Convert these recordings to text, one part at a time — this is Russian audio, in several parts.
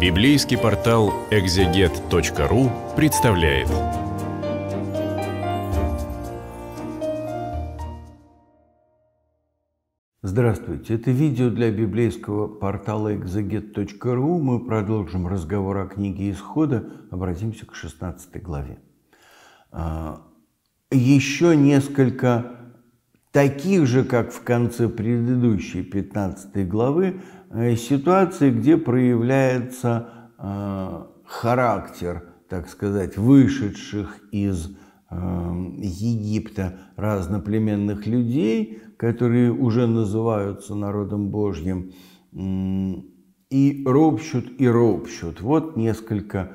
Библейский портал экзегет.ру представляет. Здравствуйте! Это видео для библейского портала экзегет.ру. Мы продолжим разговор о книге Исхода. Обратимся к 16 главе. А, еще несколько таких же, как в конце предыдущей 15 главы, э, ситуации, где проявляется э, характер, так сказать, вышедших из э, Египта разноплеменных людей, которые уже называются народом Божьим, и ропщут, и ропщут. Вот несколько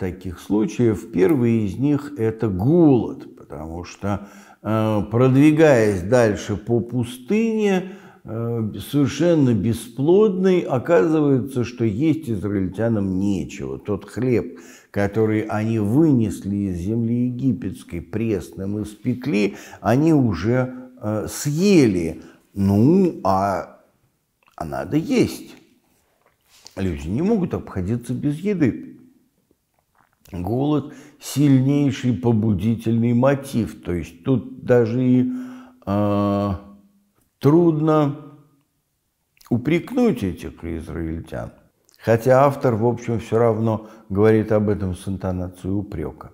таких случаев. Первый из них – это голод, потому что Э, продвигаясь дальше по пустыне, э, совершенно бесплодной, оказывается, что есть израильтянам нечего. Тот хлеб, который они вынесли из земли египетской, пресным испекли, они уже э, съели. Ну, а, а надо есть. Люди не могут обходиться без еды. Голод – сильнейший побудительный мотив, то есть тут даже и э, трудно упрекнуть этих израильтян. Хотя автор, в общем, все равно говорит об этом с интонацией упрека.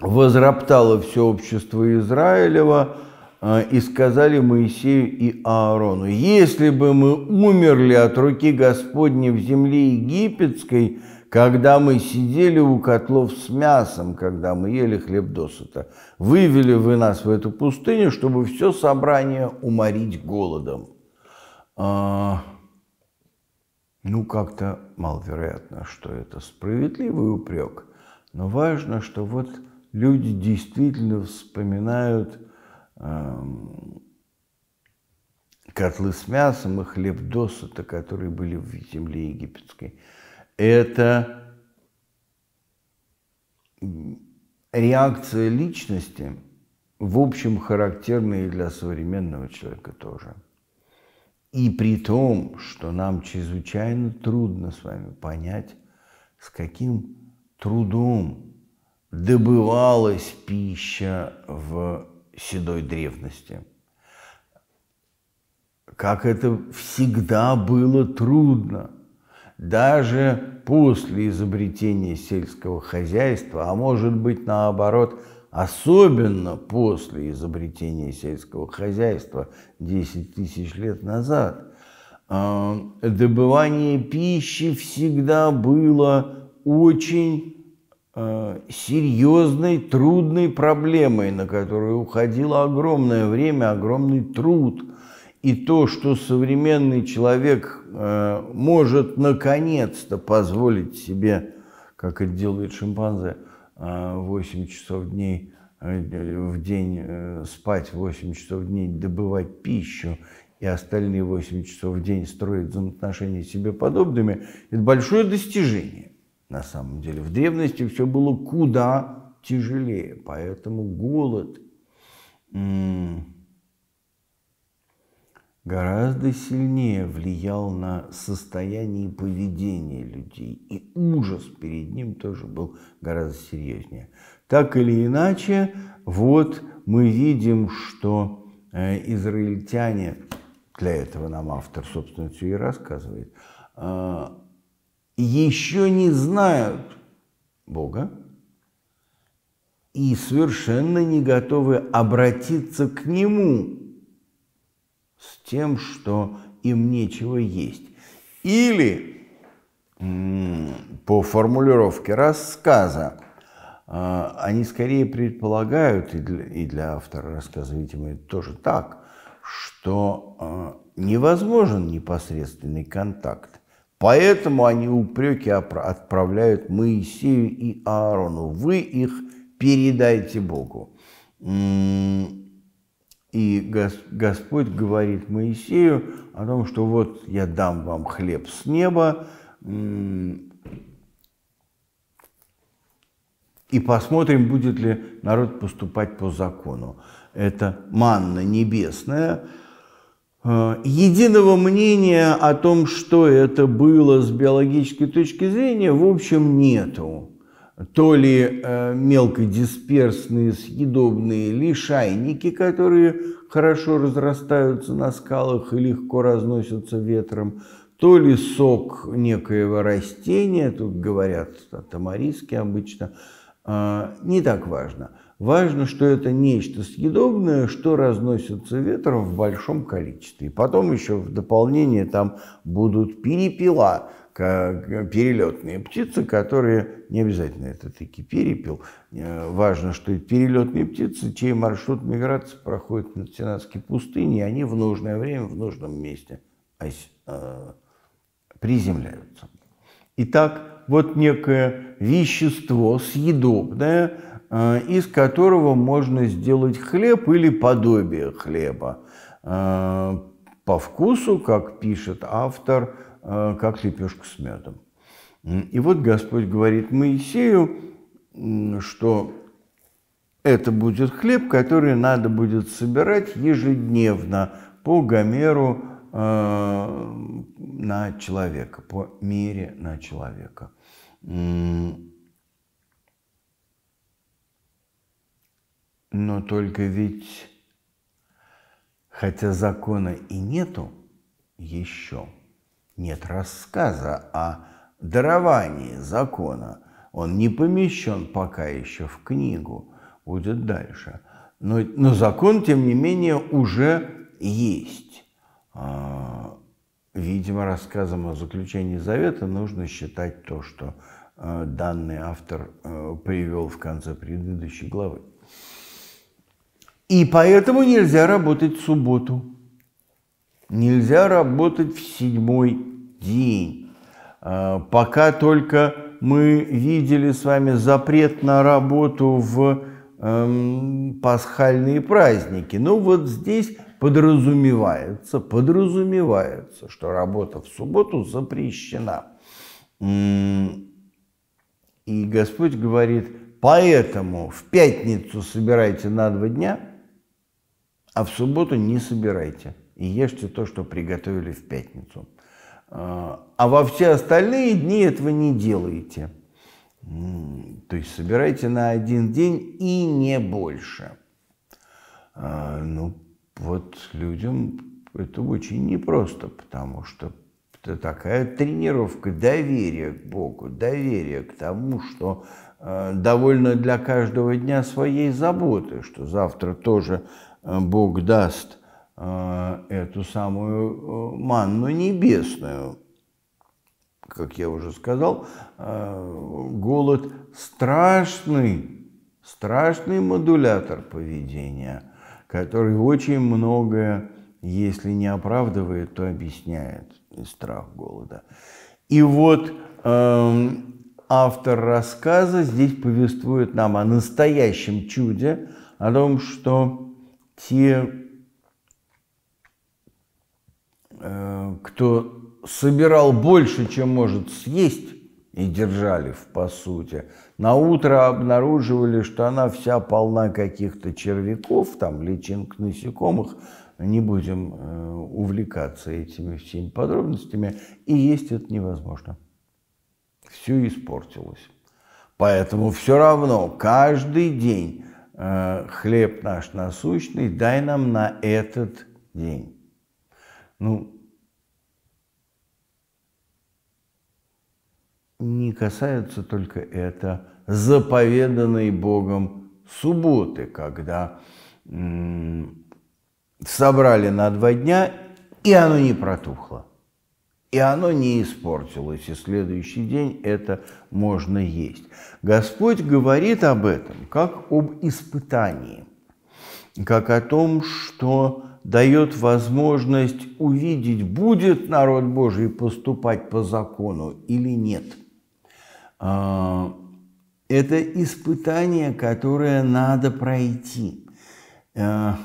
«Возроптало все общество Израилева», а, и сказали Моисею и Аарону, «Если бы мы умерли от руки Господней в земле египетской, когда мы сидели у котлов с мясом, когда мы ели хлеб досыта, вывели вы нас в эту пустыню, чтобы все собрание уморить голодом». А, ну, как-то маловероятно, что это справедливый упрек, но важно, что вот люди действительно вспоминают – котлы с мясом и хлеб досыта, которые были в земле египетской. Это реакция личности, в общем, характерная и для современного человека тоже. И при том, что нам чрезвычайно трудно с вами понять, с каким трудом добывалась пища в седой древности. Как это всегда было трудно, даже после изобретения сельского хозяйства, а может быть наоборот, особенно после изобретения сельского хозяйства 10 тысяч лет назад, э, добывание пищи всегда было очень Э, серьезной, трудной проблемой, на которую уходило огромное время, огромный труд. И то, что современный человек э, может наконец-то позволить себе, как это делают шимпанзе, 8 э, часов в дней в день спать, 8 часов в день добывать пищу и остальные 8 часов в день строить взаимоотношения с себе подобными, это большое достижение. На самом деле в древности все было куда тяжелее, поэтому голод гораздо сильнее влиял на состояние и поведение людей, и ужас перед ним тоже был гораздо серьезнее. Так или иначе, вот мы видим, что э, израильтяне, для этого нам автор, собственно, все и рассказывает, а, еще не знают Бога и совершенно не готовы обратиться к Нему с тем, что им нечего есть. Или по формулировке рассказа а, они скорее предполагают, и для, и для автора рассказа, видимо, это тоже так, что а, невозможен непосредственный контакт Поэтому они упреки отправляют Моисею и Аарону. Вы их передайте Богу. М-м, и Господь говорит Моисею о том, что вот я дам вам хлеб с неба, м-м, и посмотрим, будет ли народ поступать по закону. Это манна небесная – Э, единого мнения о том, что это было с биологической точки зрения, в общем, нету. То ли э, мелкодисперсные съедобные лишайники, которые хорошо разрастаются на скалах и легко разносятся ветром, то ли сок некоего растения, тут говорят о тамариске обычно, э, не так важно – Важно, что это нечто съедобное, что разносится ветром в большом количестве. И потом еще в дополнение там будут перепела, как перелетные птицы, которые не обязательно это таки перепел. Э, важно, что это перелетные птицы, чей маршрут миграции проходит над Сенатской пустыней, и они в нужное время, в нужном месте э, приземляются. Итак, вот некое вещество съедобное – Э, из которого можно сделать хлеб или подобие хлеба. Э, по вкусу, как пишет автор, э, как лепешка с медом. И вот Господь говорит Моисею, что это будет хлеб, который надо будет собирать ежедневно по гомеру на человека, по мере на человека. только ведь, хотя закона и нету, еще нет рассказа о даровании закона. Он не помещен пока еще в книгу, будет дальше. Но, но закон, тем не менее, уже есть. А, видимо, рассказом о заключении завета нужно считать то, что э, данный автор э, привел в конце предыдущей главы. И поэтому нельзя работать в субботу. Нельзя работать в седьмой день. А, пока только мы видели с вами запрет на работу в эм, пасхальные праздники. Но ну, вот здесь подразумевается, подразумевается, что работа в субботу запрещена. И Господь говорит, поэтому в пятницу собирайте на два дня – а в субботу не собирайте и ешьте то, что приготовили в пятницу. А, а во все остальные дни этого не делайте. То есть собирайте на один день и не больше. А, ну, вот людям это очень непросто, потому что это такая тренировка доверия к Богу, доверия к тому, что а, довольно для каждого дня своей заботы, что завтра тоже Э, Бог даст э, эту самую э, манну небесную. Как я уже сказал, голод страшный, страшный модулятор поведения, который очень многое, если не оправдывает, то объясняет и страх голода. И вот эм, автор рассказа здесь повествует нам о настоящем чуде, о том, что те, э, кто собирал больше, чем может съесть, и держали в посуде. На утро обнаруживали, что она вся полна каких-то червяков, там личинок насекомых. Не будем э, увлекаться этими всеми подробностями. И есть это невозможно. Все испортилось. Поэтому все равно каждый день Э, хлеб наш насущный дай нам на этот день. Ну, не касается только это заповеданной Богом субботы, когда собрали на два дня, и оно не протухло. И оно не испортилось, и следующий день это можно есть. Господь говорит об этом как об испытании, как о том, что дает возможность увидеть, будет народ Божий поступать по закону или нет. А, это испытание, которое надо пройти. А,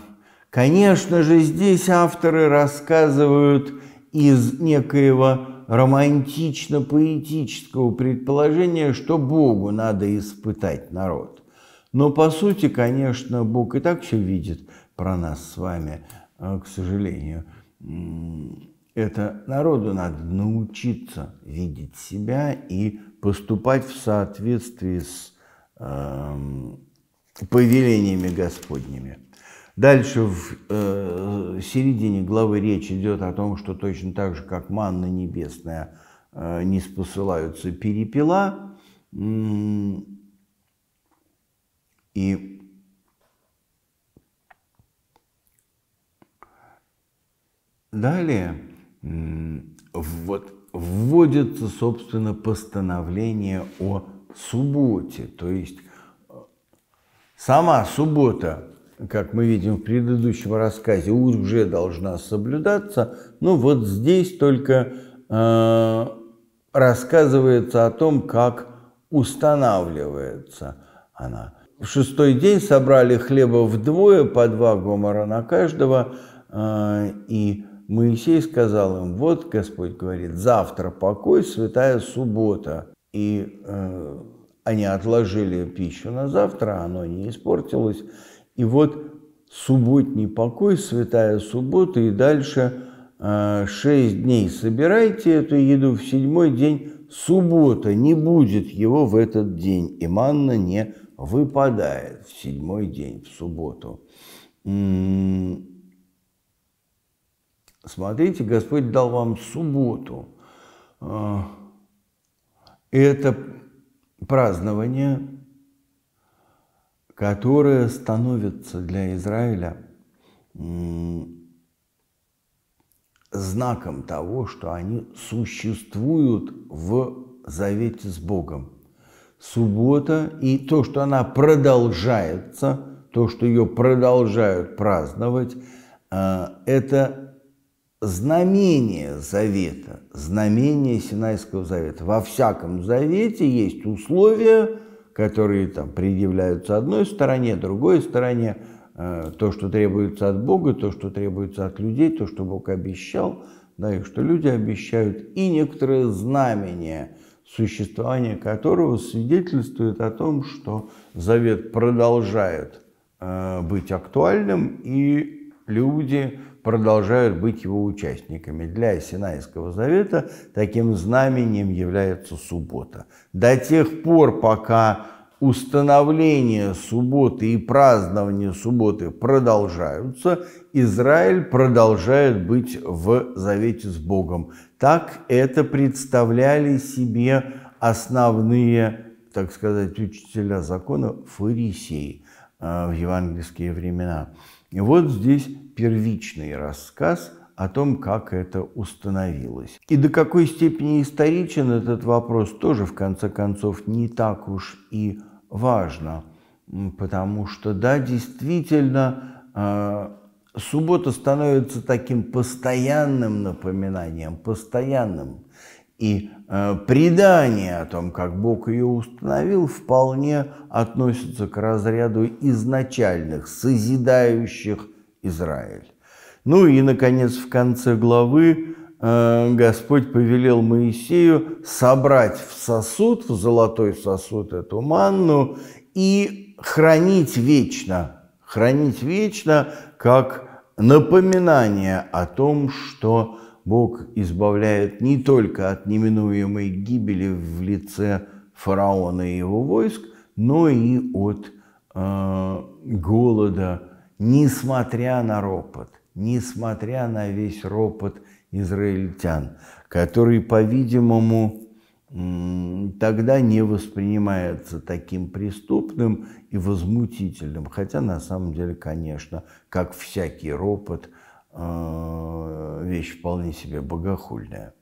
конечно же, здесь авторы рассказывают из некоего романтично-поэтического предположения, что Богу надо испытать народ. Но по сути, конечно, Бог и так все видит про нас с вами, а, к сожалению. Это народу надо научиться видеть себя и поступать в соответствии с э, повелениями Господними. Дальше в э, середине главы речь идет о том, что точно так же, как манна небесная, э, не спосылаются перепела. И далее вот, вводится, собственно, постановление о субботе. То есть э, сама суббота как мы видим в предыдущем рассказе, уже должна соблюдаться. Но вот здесь только э, рассказывается о том, как устанавливается она. В шестой день собрали хлеба вдвое, по два гомора на каждого, э, и Моисей сказал им, вот Господь говорит, завтра покой, святая суббота. И э, они отложили пищу на завтра, оно не испортилось. И вот субботний покой, святая суббота, и дальше э, шесть дней собирайте эту еду, в седьмой день суббота, не будет его в этот день, и манна не выпадает в седьмой день, в субботу. М-м-м. Смотрите, Господь дал вам субботу. Э, это празднование которые становятся для Израиля знаком того, что они существуют в завете с Богом. Суббота и то, что она продолжается, то, что ее продолжают праздновать, э, это знамение завета, знамение Синайского завета. Во всяком завете есть условия, которые там предъявляются одной стороне, другой стороне, э, то, что требуется от Бога, то, что требуется от людей, то, что Бог обещал, да, и что люди обещают, и некоторые знамения, существование которого свидетельствует о том, что завет продолжает э, быть актуальным, и люди продолжают быть его участниками. Для Синайского завета таким знаменем является суббота. До тех пор, пока установление субботы и празднование субботы продолжаются, Израиль продолжает быть в завете с Богом. Так это представляли себе основные, так сказать, учителя закона фарисеи э, в евангельские времена. И вот здесь первичный рассказ о том, как это установилось. И до какой степени историчен этот вопрос, тоже, в конце концов, не так уж и важно. Потому что, да, действительно, а, суббота становится таким постоянным напоминанием, постоянным и э, предание о том, как Бог ее установил, вполне относится к разряду изначальных, созидающих Израиль. Ну и, наконец, в конце главы э, Господь повелел Моисею собрать в сосуд, в золотой сосуд эту манну и хранить вечно, хранить вечно, как напоминание о том, что Бог избавляет не только от неминуемой гибели в лице фараона и его войск, но и от э, голода, несмотря на ропот, несмотря на весь ропот израильтян, который, по-видимому, тогда не воспринимается таким преступным и возмутительным, хотя на самом деле, конечно, как всякий ропот – Э, вещь вполне себе богохульная.